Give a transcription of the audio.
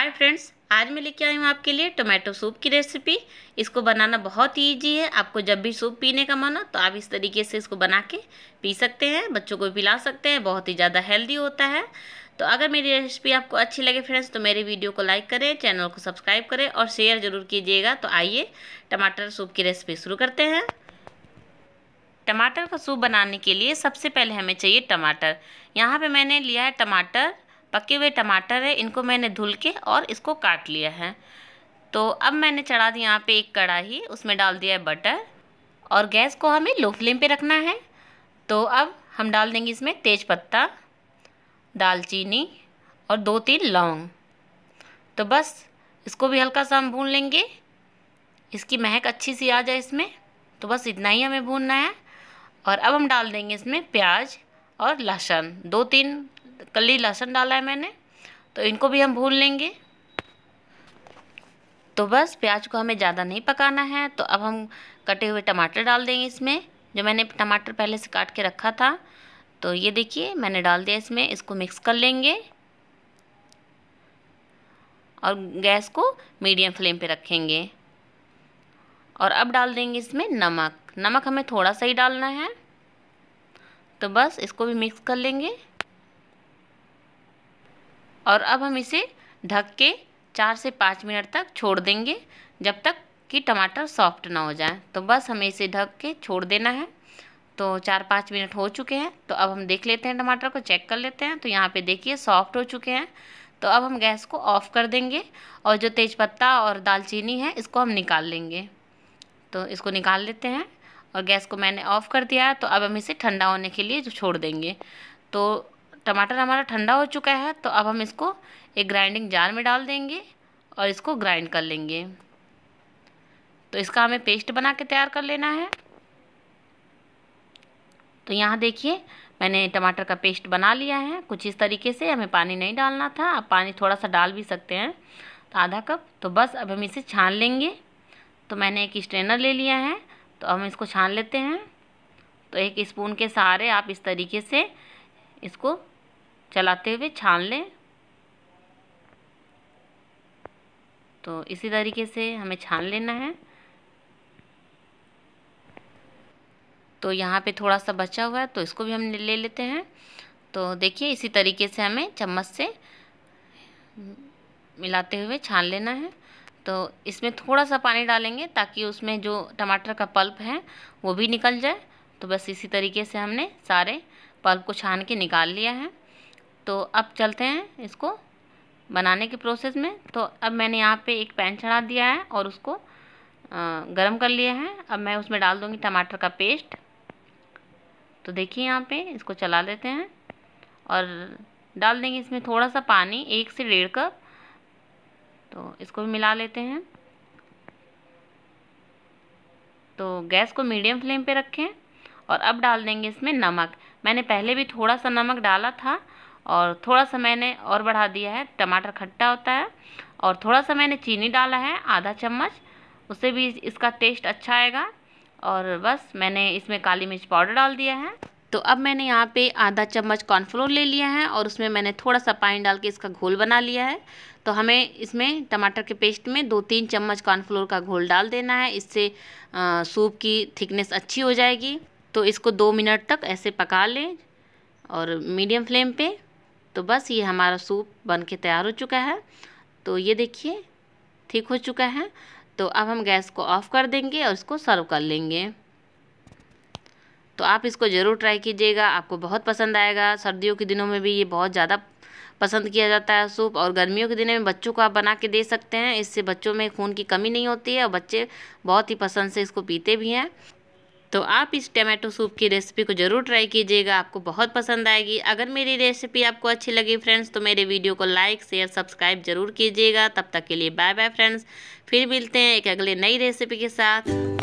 hi friends आज मैं लेके आई हूँ आपके लिए टोमेटो सूप की रेसिपी इसको बनाना बहुत ही ईजी है आपको जब भी सूप पीने का मन हो तो आप इस तरीके से इसको बना के पी सकते हैं बच्चों को पिला सकते हैं बहुत ही ज़्यादा हेल्दी होता है तो अगर मेरी रेसिपी आपको अच्छी लगे फ्रेंड्स तो मेरे वीडियो को लाइक करें चैनल को सब्सक्राइब करें और शेयर ज़रूर कीजिएगा तो आइए टमाटर सूप की रेसिपी शुरू करते हैं टमाटर का सूप बनाने के लिए सबसे पहले हमें चाहिए टमाटर यहाँ पर मैंने लिया है टमाटर पके हुए टमाटर है इनको मैंने धुल के और इसको काट लिया है तो अब मैंने चढ़ा दी यहाँ पे एक कढ़ाई उसमें डाल दिया है बटर और गैस को हमें लो फ्लेम पे रखना है तो अब हम डाल देंगे इसमें तेज पत्ता दालचीनी और दो तीन लौंग तो बस इसको भी हल्का सा हम भून लेंगे इसकी महक अच्छी सी आ जाए इसमें तो बस इतना ही हमें भूनना है और अब हम डाल देंगे इसमें प्याज और लहसुन दो तीन कली लहसुन डाला है मैंने तो इनको भी हम भून लेंगे तो बस प्याज को हमें ज़्यादा नहीं पकाना है तो अब हम कटे हुए टमाटर डाल देंगे इसमें जो मैंने टमाटर पहले से काट के रखा था तो ये देखिए मैंने डाल दिया इसमें इसको मिक्स कर लेंगे और गैस को मीडियम फ्लेम पे रखेंगे और अब डाल देंगे इसमें नमक नमक हमें थोड़ा सा ही डालना है तो बस इसको भी मिक्स कर लेंगे और अब हम इसे ढक के चार से पाँच मिनट तक छोड़ देंगे जब तक कि टमाटर सॉफ्ट ना हो जाए तो बस हमें इसे ढक के छोड़ देना है तो चार पाँच मिनट हो चुके हैं तो अब हम देख लेते हैं टमाटर को चेक कर लेते हैं तो यहाँ पे देखिए सॉफ्ट हो चुके हैं तो अब हम गैस को ऑफ़ कर देंगे और जो तेज़पत्ता और दालचीनी है इसको हम निकाल लेंगे तो इसको निकाल लेते हैं और गैस को मैंने ऑफ़ कर दिया तो अब हम इसे ठंडा होने के लिए छोड़ देंगे तो टमाटर हमारा ठंडा हो चुका है तो अब हम इसको एक ग्राइंडिंग जार में डाल देंगे और इसको ग्राइंड कर लेंगे तो इसका हमें पेस्ट बना के तैयार कर लेना है तो यहाँ देखिए मैंने टमाटर का पेस्ट बना लिया है कुछ इस तरीके से हमें पानी नहीं डालना था आप पानी थोड़ा सा डाल भी सकते हैं तो आधा कप तो बस अब हम इसे छान लेंगे तो मैंने एक स्ट्रेनर ले लिया है तो हम इसको छान लेते हैं तो एक स्पून के सहारे आप इस तरीके से इसको चलाते हुए छान लें तो इसी तरीके से हमें छान लेना है तो यहाँ पे थोड़ा सा बचा हुआ है तो इसको भी हम ले लेते हैं तो देखिए इसी तरीके से हमें चम्मच से मिलाते हुए छान लेना है तो इसमें थोड़ा सा पानी डालेंगे ताकि उसमें जो टमाटर का पल्प है वो भी निकल जाए तो बस इसी तरीके से हमने सारे पल्प को छान के निकाल लिया है तो अब चलते हैं इसको बनाने के प्रोसेस में तो अब मैंने यहाँ पे एक पैन चढ़ा दिया है और उसको गरम कर लिया है अब मैं उसमें डाल दूँगी टमाटर का पेस्ट तो देखिए यहाँ पे इसको चला लेते हैं और डाल देंगे इसमें थोड़ा सा पानी एक से डेढ़ कप तो इसको भी मिला लेते हैं तो गैस को मीडियम फ्लेम पे रखें और अब डाल देंगे इसमें नमक मैंने पहले भी थोड़ा सा नमक डाला था और थोड़ा सा मैंने और बढ़ा दिया है टमाटर खट्टा होता है और थोड़ा सा मैंने चीनी डाला है आधा चम्मच उससे भी इसका टेस्ट अच्छा आएगा और बस मैंने इसमें काली मिर्च पाउडर डाल दिया है तो अब मैंने यहाँ पे आधा चम्मच कॉर्नफ्लोर ले लिया है और उसमें मैंने थोड़ा सा पानी डाल के इसका घोल बना लिया है तो हमें इसमें टमाटर के पेस्ट में दो तीन चम्मच कॉर्नफ्लोर का घोल डाल देना है इससे सूप की थिकनेस अच्छी हो जाएगी तो इसको दो मिनट तक ऐसे पका लें और मीडियम फ्लेम पे तो बस ये हमारा सूप बन के तैयार हो चुका है तो ये देखिए ठीक हो चुका है तो अब हम गैस को ऑफ़ कर देंगे और इसको सर्व कर लेंगे तो आप इसको ज़रूर ट्राई कीजिएगा आपको बहुत पसंद आएगा सर्दियों के दिनों में भी ये बहुत ज़्यादा पसंद किया जाता है सूप और गर्मियों के दिनों में बच्चों को आप बना के दे सकते हैं इससे बच्चों में खून की कमी नहीं होती है और बच्चे बहुत ही पसंद से इसको पीते भी हैं तो आप इस टमाटो सूप की रेसिपी को ज़रूर ट्राई कीजिएगा आपको बहुत पसंद आएगी अगर मेरी रेसिपी आपको अच्छी लगी फ्रेंड्स तो मेरे वीडियो को लाइक शेयर सब्सक्राइब ज़रूर कीजिएगा तब तक के लिए बाय बाय फ्रेंड्स फिर मिलते हैं एक अगले नई रेसिपी के साथ